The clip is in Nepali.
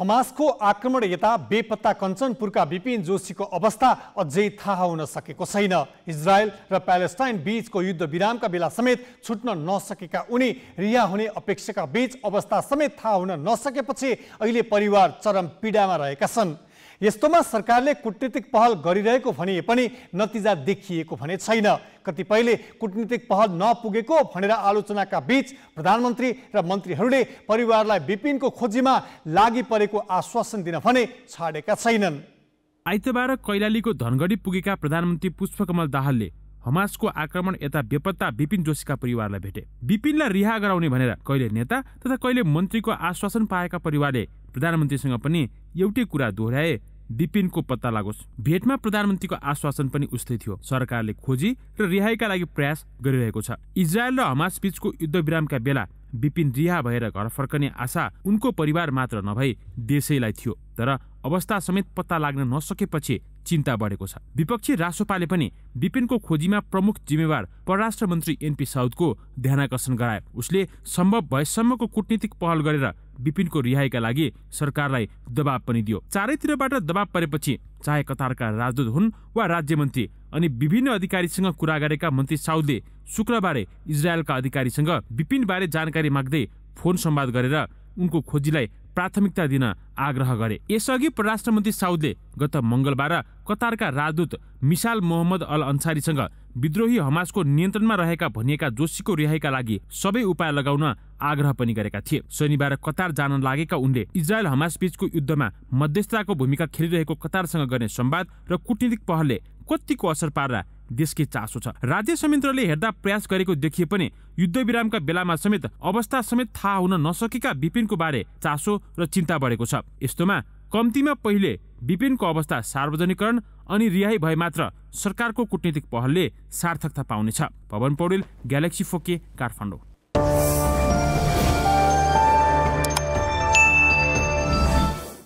हमासको आक्रमण यता बेपत्ता कञ्चनपुरका विपिन जोशीको अवस्था अझै थाहा हुन सकेको छैन इजरायल र प्यालेस्टाइन बीचको युद्ध विरामका बेला समेत छुट्न नसकेका उनी रिहा हुने अपेक्षाका बीच अवस्था समेत थाहा हुन नसकेपछि अहिले परिवार चरम पीडामा रहेका छन् यस्तोमा सरकारले कुटनीतिक पहल गरिरहेको भने पनि नतिजा देखिएको भने छैन कतिपयले कुटनीतिक पहल नपुगेको भनेर आलोचनाका बीच प्रधानमन्त्री र मन्त्रीहरूले परिवारलाई विपिनको खोजीमा लागि परेको आश्वासन दिन भने छाडेका छैनन् आइतबार कैलालीको धनगढी पुगेका प्रधानमन्त्री पुष्पकमल दाहालले हमासको आक्रमण यता बेपत्ता विपिन जोशीका परिवारलाई भेटे विपिनलाई रिहा गराउने भनेर कहिले नेता तथा कहिले मन्त्रीको आश्वासन पाएका परिवारले प्रधानमन्त्रीसँग पनि एउटै कुरा दोहोऱ्याए विपिनको पत्ता लागोस् भेटमा प्रधानमन्त्रीको आश्वासन पनि उस्तै थियो सरकारले खोजी र रिहाईका लागि प्रयास गरिरहेको छ इजरायल र हमास बीचको विरामका बेला विपिन रिहा भएर घर फर्कने आशा उनको परिवार मात्र नभई देशैलाई थियो तर अवस्था समेत पत्ता लाग्न नसकेपछि चिन्ता बढेको छ विपक्षी रासोपाले पनि विपिनको खोजीमा प्रमुख जिम्मेवार परराष्ट्र मन्त्री एनपी साउदको ध्यानकर्षण गराए उसले सम्भव भएसम्मको कुटनीतिक पहल गरेर विपिनको रिहाईका लागि सरकारलाई दबाब पनि दियो चारैतिरबाट दबाब परेपछि चाहे कतारका राजदूत हुन् वा राज्यमन्त्री अनि विभिन्न अधिकारीसँग कुरा गरेका मन्त्री साउदले शुक्रबारे इजरायलका अधिकारीसँग विपिनबारे जानकारी माग्दै फोन सम्वाद गरेर उनको खोजीलाई प्राथमिकता दिन आग्रह गरे यसअघि परराष्ट्र मन्त्री साउदले गत मङ्गलबार कतारका राजदूत मिसाल मोहम्मद अल अन्सारीसँग विद्रोही हमासको नियन्त्रणमा रहेका भनिएका जोशीको रिहाइका लागि सबै उपाय लगाउन आग्रह पनि गरेका थिए शनिबार कतार जान लागेका उनले इजरायल हमास बीचको युद्धमा मध्यस्थताको भूमिका खेलिरहेको कतारसँग गर्ने संवाद र कुटनीतिक पहलले कतिको असर पार्दा देशकै चासो छ राज्य संयन्त्रले हेर्दा प्रयास गरेको देखिए पनि युद्धविरामका बेलामा समेत अवस्था समेत थाहा हुन नसकेका विपिनको बारे चासो र चिन्ता बढेको छ यस्तोमा कम्तीमा पहिले विपिनको अवस्था सार्वजनिकरण अनि रिहाई भए मात्र सरकारको कुटनीतिक पहलले सार्थकता पाउनेछ पवन पौडेल ग्यालेक्सी फोके काठमाडौँ